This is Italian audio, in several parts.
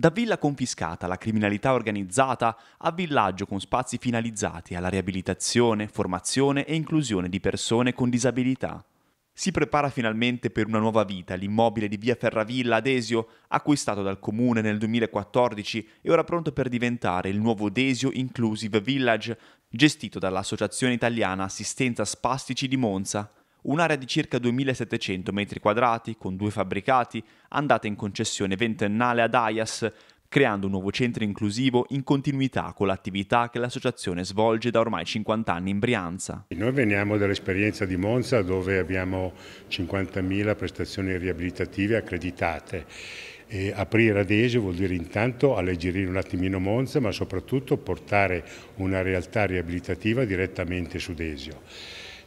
Da villa confiscata alla criminalità organizzata a villaggio con spazi finalizzati alla riabilitazione, formazione e inclusione di persone con disabilità. Si prepara finalmente per una nuova vita l'immobile di via Ferravilla ad Esio, acquistato dal comune nel 2014 e ora pronto per diventare il nuovo Desio Inclusive Village, gestito dall'Associazione Italiana Assistenza Spastici di Monza, un'area di circa 2700 metri quadrati con due fabbricati, andata in concessione ventennale ad AIAS, creando un nuovo centro inclusivo in continuità con l'attività che l'associazione svolge da ormai 50 anni in Brianza. Noi veniamo dall'esperienza di Monza dove abbiamo 50.000 prestazioni riabilitative accreditate e aprire Adesio vuol dire intanto alleggerire un attimino Monza ma soprattutto portare una realtà riabilitativa direttamente su Desio.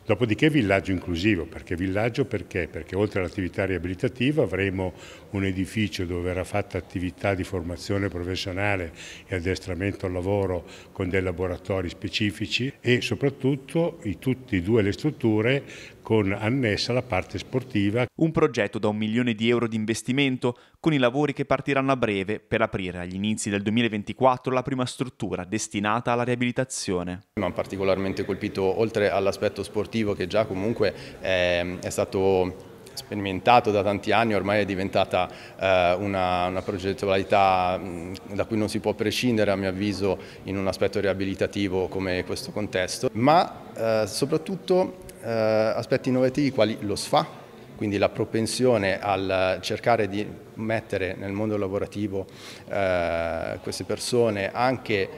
Dopodiché villaggio inclusivo, perché villaggio perché? Perché oltre all'attività riabilitativa avremo un edificio dove verrà fatta attività di formazione professionale e addestramento al lavoro con dei laboratori specifici e soprattutto i, tutti e due le strutture con annessa la parte sportiva. Un progetto da un milione di euro di investimento con i lavori che partiranno a breve per aprire agli inizi del 2024 la prima struttura destinata alla riabilitazione. Mi ha particolarmente colpito oltre all'aspetto sportivo che già comunque è, è stato sperimentato da tanti anni, ormai è diventata eh, una, una, progettualità mh, da cui non si può prescindere a mio avviso in un aspetto riabilitativo come questo contesto, ma eh, soprattutto eh, aspetti innovativi quali lo SFA, quindi la propensione al cercare di mettere nel mondo lavorativo eh, queste persone anche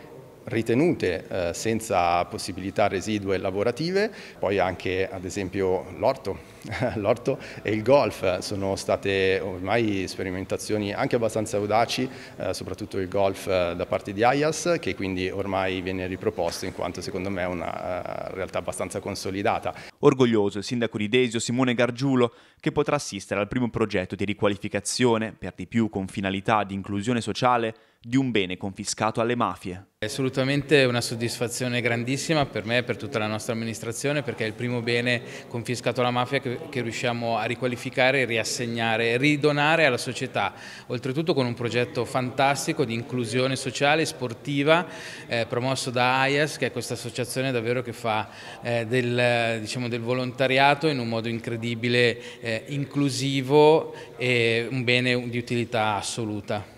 ritenute eh, senza possibilità residue lavorative, poi anche ad esempio l'orto, e il golf sono state ormai sperimentazioni anche abbastanza audaci, eh, soprattutto il golf eh, da parte di Ayas, che quindi ormai viene riproposto in quanto secondo me è una realtà abbastanza consolidata. Orgoglioso il sindaco di Desio Simone Gargiulo che potrà assistere al primo progetto di riqualificazione, per di più con finalità di inclusione sociale, di un bene confiscato alle mafie. È assolutamente una soddisfazione grandissima per me e per tutta la nostra amministrazione perché è il primo bene confiscato alla mafia che, che, riusciamo a riqualificare, riassegnare, ridonare alla società, oltretutto con un progetto fantastico di inclusione sociale e sportiva eh, promosso da AIAS che è questa associazione davvero che fa eh, del, diciamo, del, volontariato in un modo incredibile, eh, inclusivo e un bene di utilità assoluta.